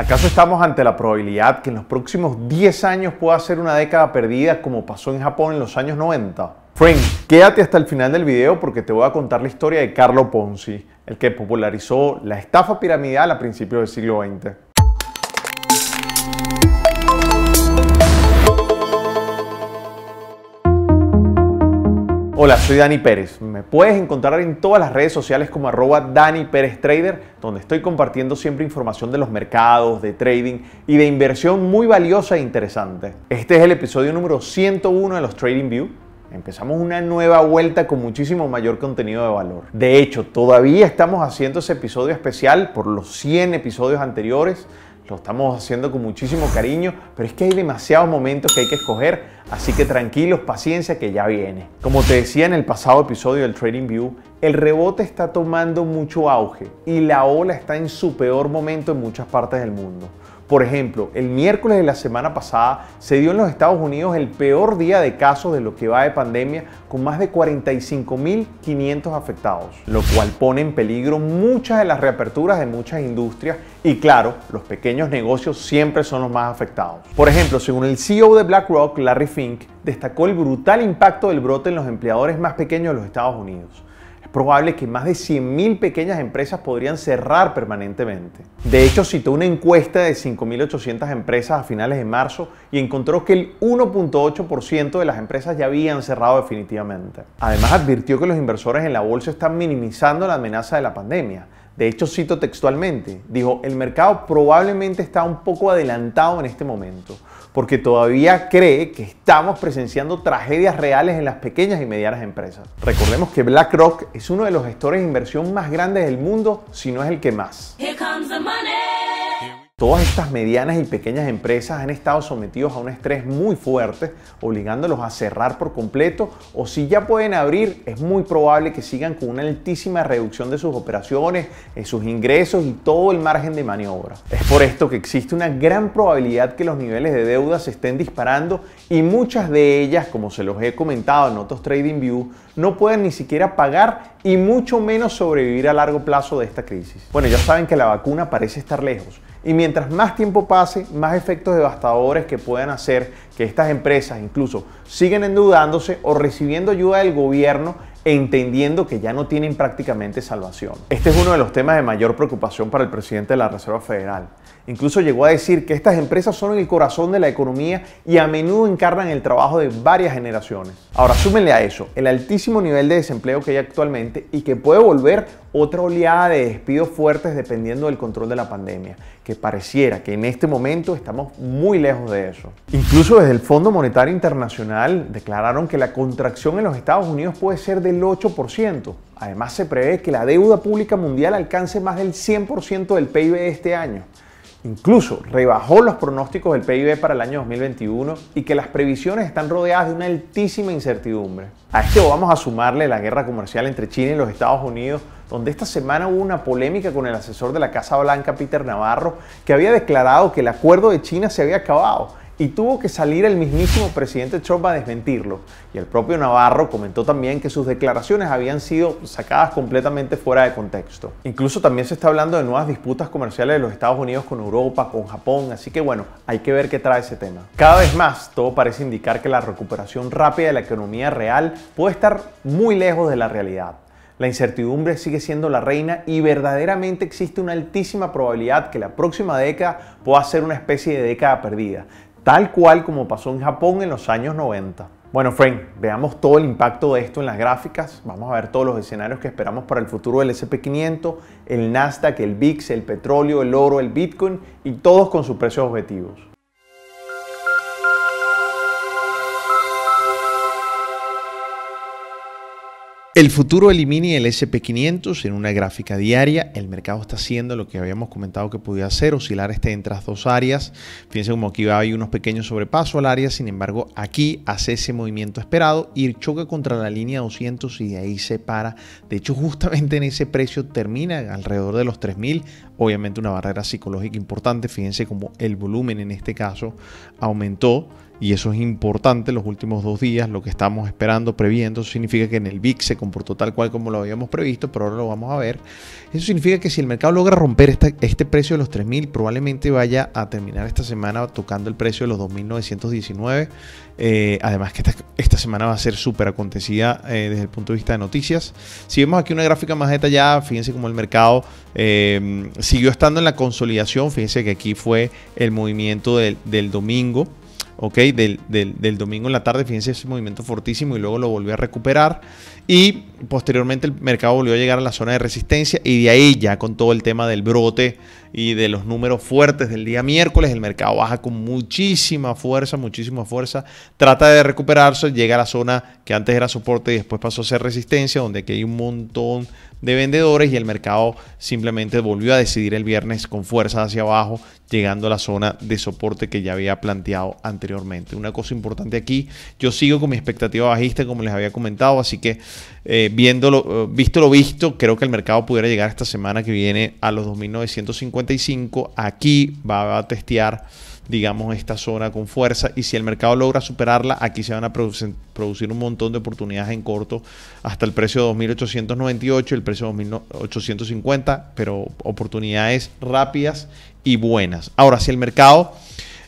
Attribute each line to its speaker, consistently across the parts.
Speaker 1: ¿Acaso estamos ante la probabilidad que en los próximos 10 años pueda ser una década perdida como pasó en Japón en los años 90? Friend, quédate hasta el final del video porque te voy a contar la historia de Carlo Ponzi, el que popularizó la estafa piramidal a principios del siglo XX. Hola, soy Dani Pérez. Me puedes encontrar en todas las redes sociales como arroba Dani Pérez Trader, donde estoy compartiendo siempre información de los mercados, de trading y de inversión muy valiosa e interesante. Este es el episodio número 101 de los Trading View. Empezamos una nueva vuelta con muchísimo mayor contenido de valor. De hecho, todavía estamos haciendo ese episodio especial por los 100 episodios anteriores lo estamos haciendo con muchísimo cariño, pero es que hay demasiados momentos que hay que escoger, así que tranquilos, paciencia que ya viene. Como te decía en el pasado episodio del Trading View, el rebote está tomando mucho auge y la ola está en su peor momento en muchas partes del mundo. Por ejemplo, el miércoles de la semana pasada se dio en los Estados Unidos el peor día de casos de lo que va de pandemia, con más de 45.500 afectados, lo cual pone en peligro muchas de las reaperturas de muchas industrias y claro, los pequeños negocios siempre son los más afectados. Por ejemplo, según el CEO de BlackRock, Larry Fink, destacó el brutal impacto del brote en los empleadores más pequeños de los Estados Unidos probable que más de 100.000 pequeñas empresas podrían cerrar permanentemente. De hecho, citó una encuesta de 5.800 empresas a finales de marzo y encontró que el 1.8% de las empresas ya habían cerrado definitivamente. Además, advirtió que los inversores en la bolsa están minimizando la amenaza de la pandemia. De hecho, cito textualmente, dijo, el mercado probablemente está un poco adelantado en este momento porque todavía cree que estamos presenciando tragedias reales en las pequeñas y medianas empresas. Recordemos que BlackRock es uno de los gestores de inversión más grandes del mundo, si no es el que más. Todas estas medianas y pequeñas empresas han estado sometidos a un estrés muy fuerte, obligándolos a cerrar por completo o si ya pueden abrir, es muy probable que sigan con una altísima reducción de sus operaciones, de eh, sus ingresos y todo el margen de maniobra. Es por esto que existe una gran probabilidad que los niveles de deuda se estén disparando y muchas de ellas, como se los he comentado en otros Trading View, no pueden ni siquiera pagar y mucho menos sobrevivir a largo plazo de esta crisis. Bueno, ya saben que la vacuna parece estar lejos y mientras más tiempo pase, más efectos devastadores que puedan hacer que estas empresas incluso siguen endeudándose o recibiendo ayuda del gobierno entendiendo que ya no tienen prácticamente salvación. Este es uno de los temas de mayor preocupación para el presidente de la Reserva Federal. Incluso llegó a decir que estas empresas son el corazón de la economía y a menudo encarnan el trabajo de varias generaciones. Ahora súmenle a eso el altísimo nivel de desempleo que hay actualmente y que puede volver otra oleada de despidos fuertes dependiendo del control de la pandemia, que pareciera que en este momento estamos muy lejos de eso. Incluso desde el Fondo Monetario Internacional declararon que la contracción en los Estados Unidos puede ser del 8%. Además se prevé que la deuda pública mundial alcance más del 100% del PIB este año. Incluso rebajó los pronósticos del PIB para el año 2021 y que las previsiones están rodeadas de una altísima incertidumbre. A esto vamos a sumarle la guerra comercial entre China y los Estados Unidos, donde esta semana hubo una polémica con el asesor de la Casa Blanca, Peter Navarro, que había declarado que el acuerdo de China se había acabado y tuvo que salir el mismísimo presidente Trump a desmentirlo. Y el propio Navarro comentó también que sus declaraciones habían sido sacadas completamente fuera de contexto. Incluso también se está hablando de nuevas disputas comerciales de los Estados Unidos con Europa, con Japón, así que bueno, hay que ver qué trae ese tema. Cada vez más, todo parece indicar que la recuperación rápida de la economía real puede estar muy lejos de la realidad. La incertidumbre sigue siendo la reina y verdaderamente existe una altísima probabilidad que la próxima década pueda ser una especie de década perdida, tal cual como pasó en Japón en los años 90. Bueno, Frank, veamos todo el impacto de esto en las gráficas. Vamos a ver todos los escenarios que esperamos para el futuro del SP500, el Nasdaq, el VIX, el petróleo, el oro, el Bitcoin y todos con sus precios objetivos. El futuro elimina el SP500 en una gráfica diaria. El mercado está haciendo lo que habíamos comentado que podía hacer, oscilar este entre las dos áreas. Fíjense como aquí hay unos pequeños sobrepasos al área, sin embargo aquí hace ese movimiento esperado y choca contra la línea 200 y de ahí se para. De hecho justamente en ese precio termina alrededor de los 3000. Obviamente una barrera psicológica importante. Fíjense como el volumen en este caso aumentó y eso es importante los últimos dos días, lo que estamos esperando, previendo, eso significa que en el VIX se comportó tal cual como lo habíamos previsto, pero ahora lo vamos a ver. Eso significa que si el mercado logra romper este precio de los 3.000, probablemente vaya a terminar esta semana tocando el precio de los 2.919. Eh, además que esta, semana va a ser súper acontecida eh, desde el punto de vista de noticias. Si vemos aquí una gráfica más detallada, fíjense cómo el mercado eh, siguió estando en la consolidación, fíjense que aquí fue el movimiento del domingo. ¿ok? Del, domingo en la tarde, fíjense ese movimiento fortísimo y luego lo volvió a recuperar y posteriormente el mercado volvió a llegar a la zona de resistencia y de ahí ya con todo el tema del brote y de los números fuertes del día miércoles, el mercado baja con muchísima fuerza, muchísima fuerza, trata de recuperarse, llega a la zona que antes era soporte y después pasó a ser resistencia, donde que hay un montón de vendedores y el mercado simplemente volvió a decidir el viernes con fuerza hacia abajo, llegando a la zona de soporte que ya había planteado anteriormente. Una cosa importante aquí, yo sigo con mi expectativa bajista, como les había comentado, así que eh, viéndolo, eh, visto lo visto, creo que el mercado pudiera llegar esta semana que viene a los 2.955. Aquí va a testear digamos, esta zona con fuerza. Y si el mercado logra superarla, aquí se van a producir, un montón de oportunidades en corto hasta el precio de 2.898, el precio de 2.850, pero oportunidades rápidas y buenas. Ahora, si el mercado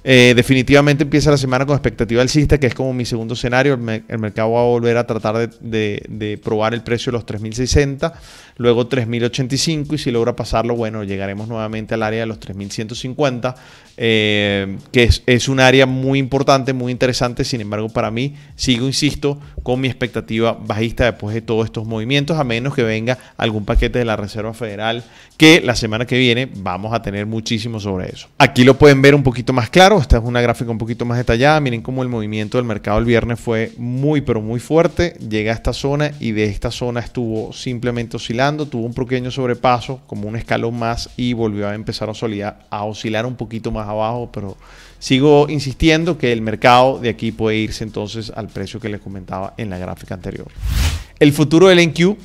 Speaker 1: eh, definitivamente empieza la semana con expectativa alcista, que es como mi segundo escenario. El, mercado va a volver a tratar de, probar el precio de los 3.060, luego 3.085 y si logra pasarlo, bueno, llegaremos nuevamente al área de los 3.150, eh, que es, un área muy importante, muy interesante. Sin embargo, para mí, sigo, insisto, con mi expectativa bajista después de todos estos movimientos, a menos que venga algún paquete de la Reserva Federal, que la semana que viene vamos a tener muchísimo sobre eso. Aquí lo pueden ver un poquito más claro esta es una gráfica un poquito más detallada. Miren cómo el movimiento del mercado el viernes fue muy, pero muy fuerte. Llega a esta zona y de esta zona estuvo simplemente oscilando. Tuvo un pequeño sobrepaso, como un escalón más y volvió a empezar a, oscilar, a oscilar un poquito más abajo. Pero sigo insistiendo que el mercado de aquí puede irse entonces al precio que les comentaba en la gráfica anterior. El futuro del NQ,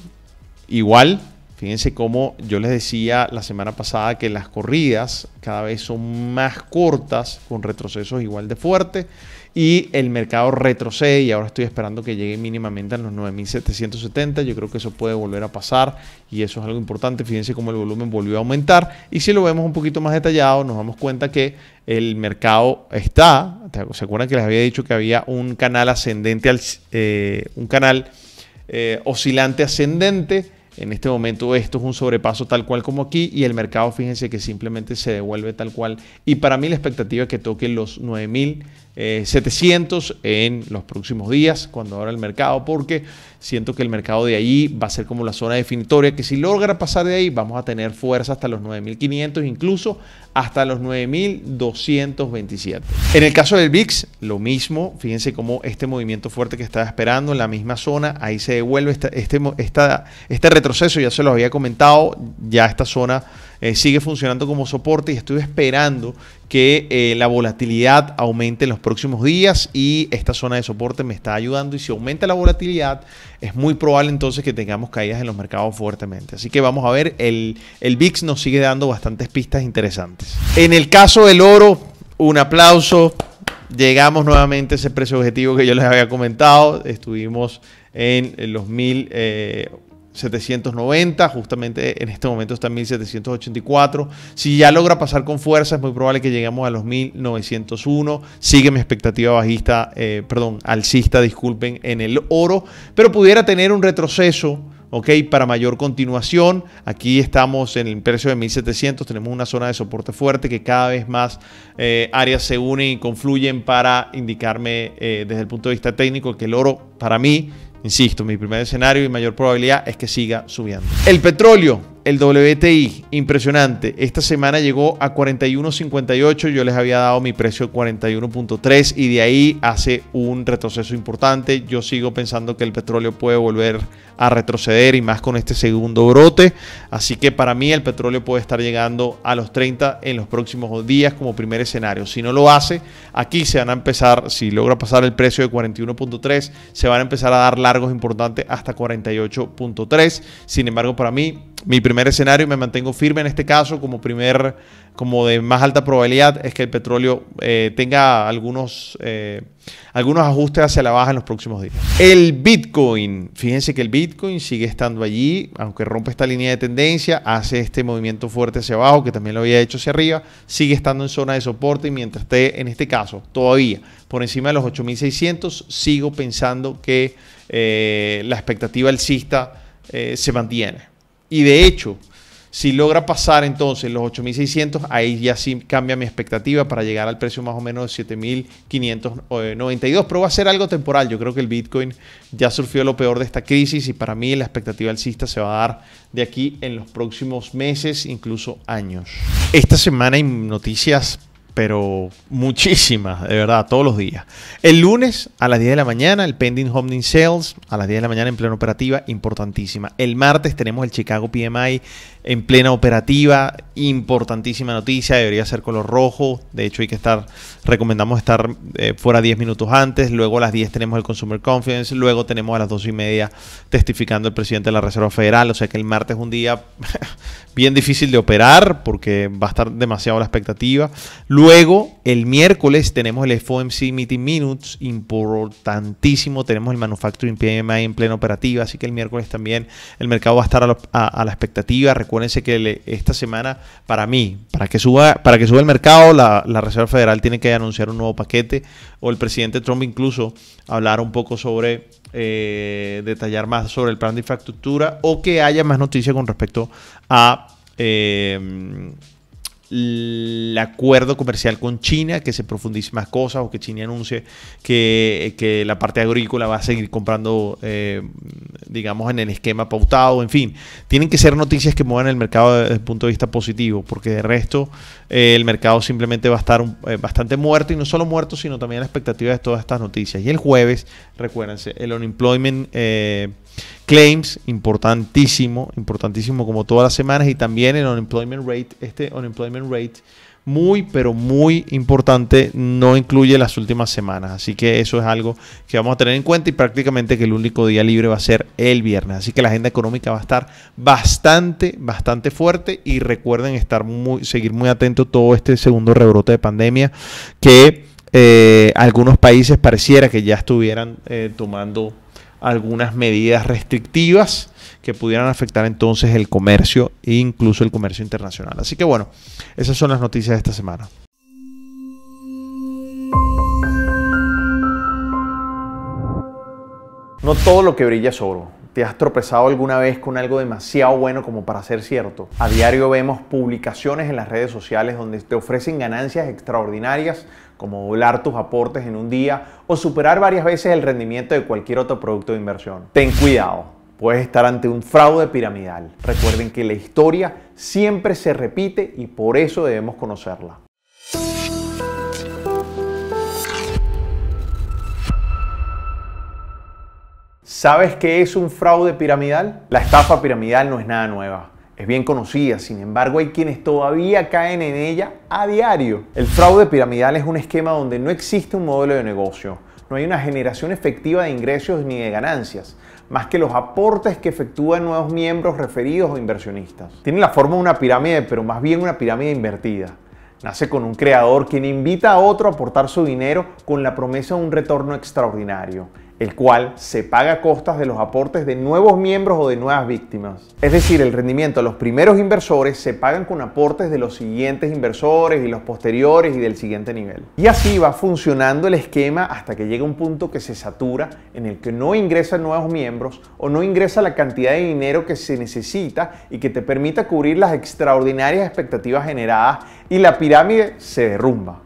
Speaker 1: igual, Fíjense cómo yo les decía la semana pasada que las corridas cada vez son más cortas, con retrocesos igual de fuertes, y el mercado retrocede y ahora estoy esperando que llegue mínimamente a los 9.770. Yo creo que eso puede volver a pasar y eso es algo importante. Fíjense cómo el volumen volvió a aumentar y si lo vemos un poquito más detallado nos damos cuenta que el mercado está, ¿se acuerdan que les había dicho que había un canal ascendente, al, eh, un canal eh, oscilante ascendente? En este momento esto es un sobrepaso tal cual como aquí y el mercado fíjense que simplemente se devuelve tal cual. Y para mí la expectativa es que toquen los 9000 700 eh, en los próximos días, cuando abra el mercado, porque siento que el mercado de allí va a ser como la zona definitoria, que si logra pasar de ahí vamos a tener fuerza hasta los 9.500, incluso hasta los 9.227. En el caso del VIX, lo mismo, fíjense cómo este movimiento fuerte que estaba esperando en la misma zona, ahí se devuelve este, este retroceso, ya se lo había comentado, ya esta zona eh, sigue funcionando como soporte y estoy esperando que eh, la volatilidad aumente en los próximos días y esta zona de soporte me está ayudando y si aumenta la volatilidad es muy probable entonces que tengamos caídas en los mercados fuertemente. Así que vamos a ver, el, el VIX nos sigue dando bastantes pistas interesantes. En el caso del oro, un aplauso. Llegamos nuevamente a ese precio objetivo que yo les había comentado. Estuvimos en los mil... Eh, 790, justamente en este momento está en 1784. Si ya logra pasar con fuerza, es muy probable que lleguemos a los 1901. Sigue mi expectativa bajista, eh, perdón, alcista, disculpen, en el oro, pero pudiera tener un retroceso. ¿ok? Para mayor continuación, aquí estamos en el precio de 1700, tenemos una zona de soporte fuerte que cada vez más eh, áreas se unen y confluyen para indicarme eh, desde el punto de vista técnico que el oro para mí Insisto, mi primer escenario y mayor probabilidad es que siga subiendo. El petróleo el WTI, impresionante. Esta semana llegó a 41.58. Yo les había dado mi precio 41.3 y de ahí hace un retroceso importante. Yo sigo pensando que el petróleo puede volver a retroceder y más con este segundo brote. Así que para mí el petróleo puede estar llegando a los 30 en los próximos días como primer escenario. Si no lo hace, aquí se van a empezar, si logra pasar el precio de 41.3, se van a empezar a dar largos importantes hasta 48.3. Sin embargo, para mí mi primer escenario, y me mantengo firme en este caso, como primer, como de más alta probabilidad, es que el petróleo eh, tenga algunos, eh, algunos ajustes hacia la baja en los próximos días. El Bitcoin, fíjense que el Bitcoin sigue estando allí, aunque rompe esta línea de tendencia, hace este movimiento fuerte hacia abajo, que también lo había hecho hacia arriba, sigue estando en zona de soporte y mientras esté, en este caso, todavía por encima de los 8600, sigo pensando que eh, la expectativa alcista se mantiene. Y de hecho, si logra pasar entonces los 8.600, ahí ya sí cambia mi expectativa para llegar al precio más o menos de 7.592. Pero va a ser algo temporal. Yo creo que el Bitcoin ya surgió lo peor de esta crisis y para mí la expectativa alcista se va a dar de aquí en los próximos meses, incluso años. Esta semana hay noticias pero muchísimas, de verdad, todos los días. El lunes a las 10 de la mañana, el Pending Homing Sales, a las 10 de la mañana en plena operativa, importantísima. El martes tenemos el Chicago PMI en plena operativa, importantísima noticia, debería ser color rojo, de hecho hay que estar, recomendamos estar eh, fuera 10 minutos antes, luego a las 10 tenemos el Consumer Confidence, luego tenemos a las 2 y media testificando el presidente de la Reserva Federal, o sea que el martes es un día bien difícil de operar porque va a estar demasiado la expectativa. Luego Luego, el miércoles tenemos el FOMC Meeting Minutes, importantísimo. Tenemos el Manufacturing PMI en plena operativa, así que el miércoles también el mercado va a estar a, la expectativa. Recuérdense que esta semana, para mí, para que suba, para que suba el mercado, la, Reserva Federal tiene que anunciar un nuevo paquete o el presidente Trump incluso hablar un poco sobre, eh, detallar más sobre el plan de infraestructura o que haya más noticias con respecto a... Eh, el acuerdo comercial con China, que se profundice más cosas o que China anuncie que, la parte agrícola va a seguir comprando, eh, digamos, en el esquema pautado, en fin. Tienen que ser noticias que muevan el mercado desde el punto de vista positivo, porque de resto eh, el mercado simplemente va a estar eh, bastante muerto, y no solo muerto, sino también la expectativa de todas estas noticias. Y el jueves, recuérdense, el unemployment claims, importantísimo, importantísimo como todas las semanas, y también el unemployment rate, este unemployment rate muy, pero muy importante, no incluye las últimas semanas. Así que eso es algo que vamos a tener en cuenta y prácticamente que el único día libre va a ser el viernes. Así que la agenda económica va a estar bastante, bastante fuerte y recuerden estar muy, seguir muy atento todo este segundo rebrote de pandemia que eh, algunos países pareciera que ya estuvieran eh, tomando algunas medidas restrictivas que pudieran afectar entonces el comercio e incluso el comercio internacional. Así que bueno, esas son las noticias de esta semana. No todo lo que brilla es oro. ¿Te has tropezado alguna vez con algo demasiado bueno como para ser cierto? A diario vemos publicaciones en las redes sociales donde te ofrecen ganancias extraordinarias como doblar tus aportes en un día o superar varias veces el rendimiento de cualquier otro producto de inversión. Ten cuidado, puedes estar ante un fraude piramidal. Recuerden que la historia siempre se repite y por eso debemos conocerla. ¿Sabes qué es un fraude piramidal? La estafa piramidal no es nada nueva. Es bien conocida, sin embargo hay quienes todavía caen en ella a diario. El fraude piramidal es un esquema donde no existe un modelo de negocio, no hay una generación efectiva de ingresos ni de ganancias, más que los aportes que efectúan nuevos miembros referidos o inversionistas. Tiene la forma de una pirámide, pero más bien una pirámide invertida. Nace con un creador quien invita a otro a aportar su dinero con la promesa de un retorno extraordinario el cual se paga a costas de los aportes de nuevos miembros o de nuevas víctimas. Es decir, el rendimiento a los primeros inversores se pagan con aportes de los siguientes inversores y los posteriores y del siguiente nivel. Y así va funcionando el esquema hasta que llega un punto que se satura en el que no ingresan nuevos miembros o no ingresa la cantidad de dinero que se necesita y que te permita cubrir las extraordinarias expectativas generadas y la pirámide se derrumba.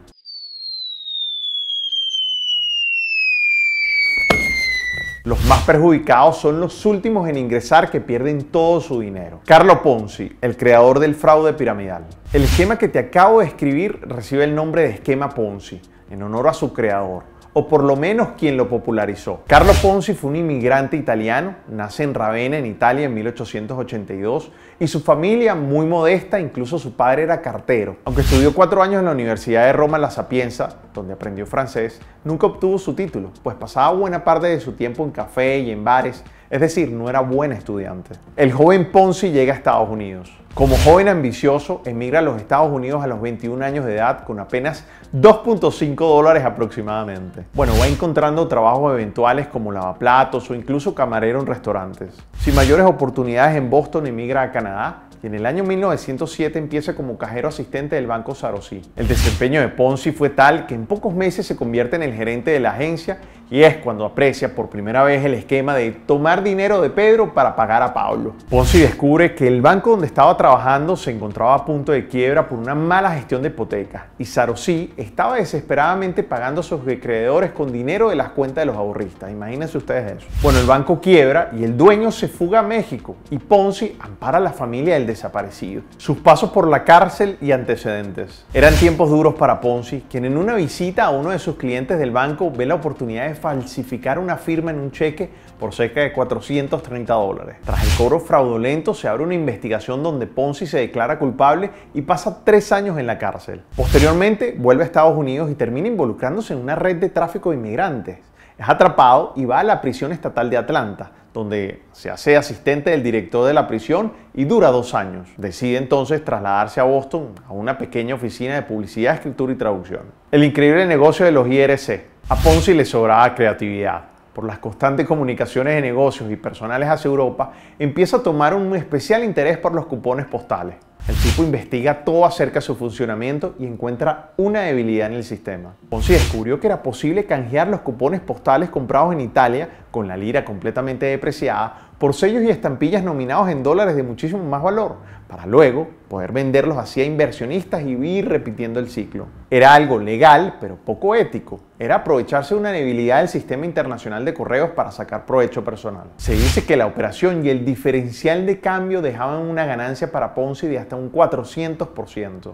Speaker 1: Los más perjudicados son los últimos en ingresar que pierden todo su dinero. Carlo Ponzi, el creador del fraude piramidal. El esquema que te acabo de escribir recibe el nombre de esquema Ponzi, en honor a su creador o por lo menos quien lo popularizó. Carlo Ponzi fue un inmigrante italiano, nace en Ravenna, en Italia, en 1882, y su familia muy modesta, incluso su padre era cartero. Aunque estudió cuatro años en la Universidad de Roma La Sapienza, donde aprendió francés, nunca obtuvo su título, pues pasaba buena parte de su tiempo en café y en bares, es decir, no era buen estudiante. El joven Ponzi llega a Estados Unidos. Como joven ambicioso, emigra a los Estados Unidos a los 21 años de edad con apenas 2.5 dólares aproximadamente. Bueno, va encontrando trabajos eventuales como lavaplatos o incluso camarero en restaurantes. Sin mayores oportunidades en Boston, emigra a Canadá y en el año 1907 empieza como cajero asistente del Banco Sarosí. El desempeño de Ponzi fue tal que en pocos meses se convierte en el gerente de la agencia y es cuando aprecia por primera vez el esquema de tomar dinero de Pedro para pagar a Pablo. Ponzi descubre que el banco donde estaba trabajando se encontraba a punto de quiebra por una mala gestión de hipotecas y Sarosí estaba desesperadamente pagando a sus acreedores con dinero de las cuentas de los ahorristas. Imagínense ustedes eso. Bueno, el banco quiebra y el dueño se fuga a México y Ponzi ampara a la familia del desaparecido. Sus pasos por la cárcel y antecedentes. Eran tiempos duros para Ponzi, quien en una visita a uno de sus clientes del banco ve la oportunidad de falsificar una firma en un cheque por cerca de 430 dólares. Tras el cobro fraudulento se abre una investigación donde Ponzi se declara culpable y pasa tres años en la cárcel. Posteriormente vuelve a Estados Unidos y termina involucrándose en una red de tráfico de inmigrantes. Es atrapado y va a la prisión estatal de Atlanta, donde se hace asistente del director de la prisión y dura dos años. Decide entonces trasladarse a Boston a una pequeña oficina de publicidad, escritura y traducción. El increíble negocio de los IRC, a Ponzi le sobraba creatividad. Por las constantes comunicaciones de negocios y personales hacia Europa, empieza a tomar un especial interés por los cupones postales. El tipo investiga todo acerca de su funcionamiento y encuentra una debilidad en el sistema. Ponzi descubrió que era posible canjear los cupones postales comprados en Italia, con la lira completamente depreciada, por sellos y estampillas nominados en dólares de muchísimo más valor, para luego poder venderlos así a inversionistas y ir repitiendo el ciclo. Era algo legal, pero poco ético. Era aprovecharse de una debilidad del sistema internacional de correos para sacar provecho personal. Se dice que la operación y el diferencial de cambio dejaban una ganancia para Ponzi de hasta un 400%.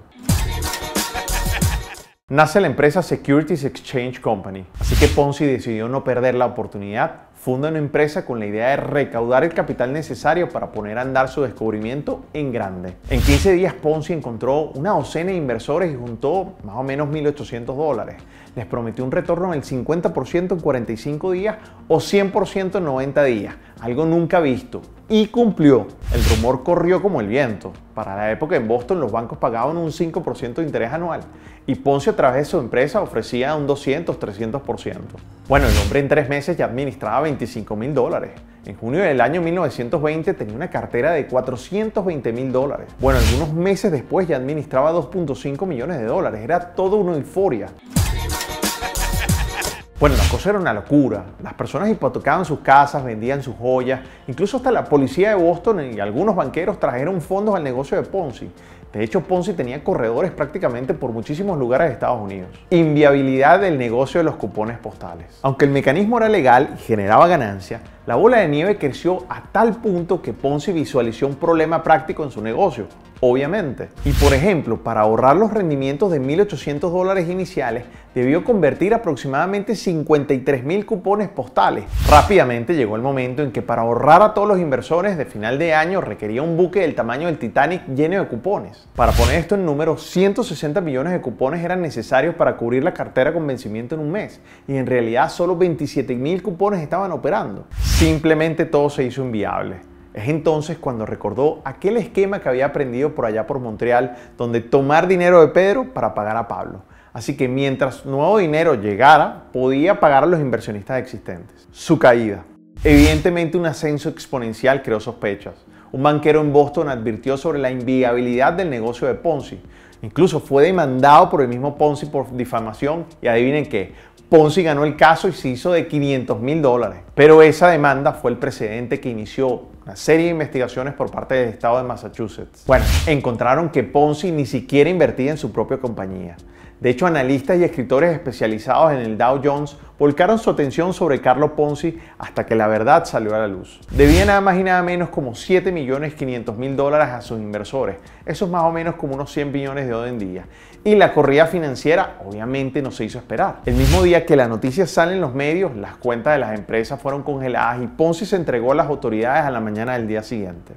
Speaker 1: Nace la empresa Securities Exchange Company, así que Ponzi decidió no perder la oportunidad funda una empresa con la idea de recaudar el capital necesario para poner a andar su descubrimiento en grande. En 15 días Ponzi encontró una docena de inversores y juntó más o menos 1.800 dólares les prometió un retorno del 50% en 45 días o 100% en 90 días, algo nunca visto. Y cumplió. El rumor corrió como el viento. Para la época en Boston los bancos pagaban un 5% de interés anual y Ponce a través de su empresa ofrecía un 200, 300%. Bueno, el hombre en tres meses ya administraba 25 mil dólares. En junio del año 1920 tenía una cartera de 420 mil dólares. Bueno, algunos meses después ya administraba 2.5 millones de dólares. Era todo una euforia. Bueno, la cosa era una locura. Las personas hipotecaban sus casas, vendían sus joyas. Incluso hasta la policía de Boston y algunos banqueros trajeron fondos al negocio de Ponzi. De hecho, Ponzi tenía corredores prácticamente por muchísimos lugares de Estados Unidos. Inviabilidad del negocio de los cupones postales. Aunque el mecanismo era legal y generaba ganancia, la bola de nieve creció a tal punto que Ponzi visualizó un problema práctico en su negocio, obviamente. Y por ejemplo, para ahorrar los rendimientos de 1.800 dólares iniciales, debió convertir aproximadamente 53.000 cupones postales. Rápidamente llegó el momento en que para ahorrar a todos los inversores de final de año requería un buque del tamaño del Titanic lleno de cupones. Para poner esto en números, 160 millones de cupones eran necesarios para cubrir la cartera con vencimiento en un mes, y en realidad solo 27.000 cupones estaban operando. Simplemente todo se hizo inviable. Es entonces cuando recordó aquel esquema que había aprendido por allá por Montreal, donde tomar dinero de Pedro para pagar a Pablo. Así que mientras nuevo dinero llegara, podía pagar a los inversionistas existentes. Su caída. Evidentemente un ascenso exponencial creó sospechas. Un banquero en Boston advirtió sobre la inviabilidad del negocio de Ponzi, Incluso fue demandado por el mismo Ponzi por difamación y adivinen qué, Ponzi ganó el caso y se hizo de 500 mil dólares. Pero esa demanda fue el precedente que inició una serie de investigaciones por parte del estado de Massachusetts. Bueno, encontraron que Ponzi ni siquiera invertía en su propia compañía. De hecho, analistas y escritores especializados en el Dow Jones volcaron su atención sobre Carlos Ponzi hasta que la verdad salió a la luz. Debía nada más y nada menos como 7.500.000 dólares a sus inversores. Eso es más o menos como unos 100 billones de hoy en día. Y la corrida financiera obviamente no se hizo esperar. El mismo día que la noticia sale en los medios, las cuentas de las empresas fueron congeladas y Ponzi se entregó a las autoridades a la mañana del día siguiente.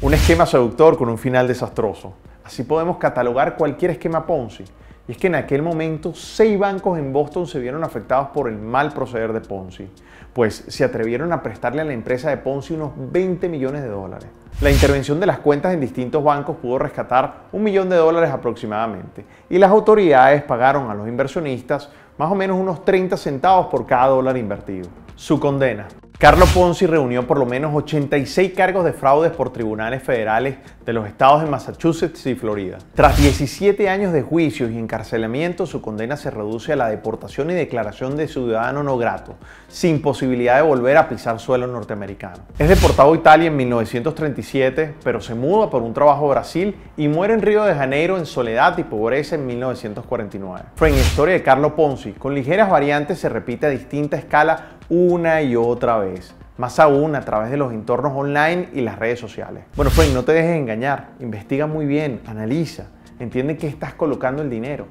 Speaker 1: Un esquema seductor con un final desastroso. Así podemos catalogar cualquier esquema Ponzi. Y es que en aquel momento seis bancos en Boston se vieron afectados por el mal proceder de Ponzi, pues se atrevieron a prestarle a la empresa de Ponzi unos 20 millones de dólares. La intervención de las cuentas en distintos bancos pudo rescatar un millón de dólares aproximadamente y las autoridades pagaron a los inversionistas más o menos unos 30 centavos por cada dólar invertido. Su condena. Carlo Ponzi reunió por lo menos 86 cargos de fraudes por tribunales federales de los estados de Massachusetts y Florida. Tras 17 años de juicios y encarcelamiento, su condena se reduce a la deportación y declaración de ciudadano no grato, sin posibilidad de volver a pisar suelo norteamericano. Es deportado a Italia en 1937, pero se muda por un trabajo a Brasil y muere en Río de Janeiro en soledad y pobreza en 1949. Fue en historia de Carlo Ponzi, con ligeras variantes se repite a distinta escala una y otra vez. Más aún a través de los entornos online y las redes sociales. Bueno, Frank, no te dejes engañar. Investiga muy bien, analiza, entiende que estás colocando el dinero.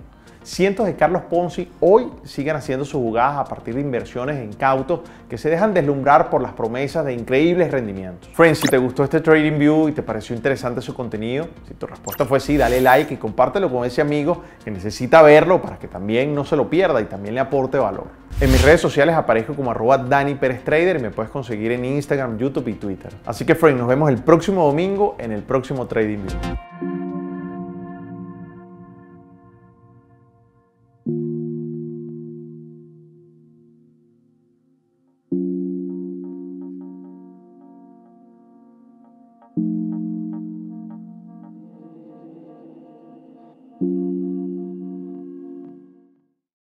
Speaker 1: Cientos de Carlos Ponzi hoy siguen haciendo sus jugadas a partir de inversiones en cautos que se dejan deslumbrar por las promesas de increíbles rendimientos. Friends, si te gustó este Trading View y te pareció interesante su contenido, si tu respuesta fue sí, dale like y compártelo con ese amigo que necesita verlo para que también no se lo pierda y también le aporte valor. En mis redes sociales aparezco como arroba Dani Pérez Trader y me puedes conseguir en Instagram, YouTube y Twitter. Así que, friends, nos vemos el próximo domingo en el próximo Trading View.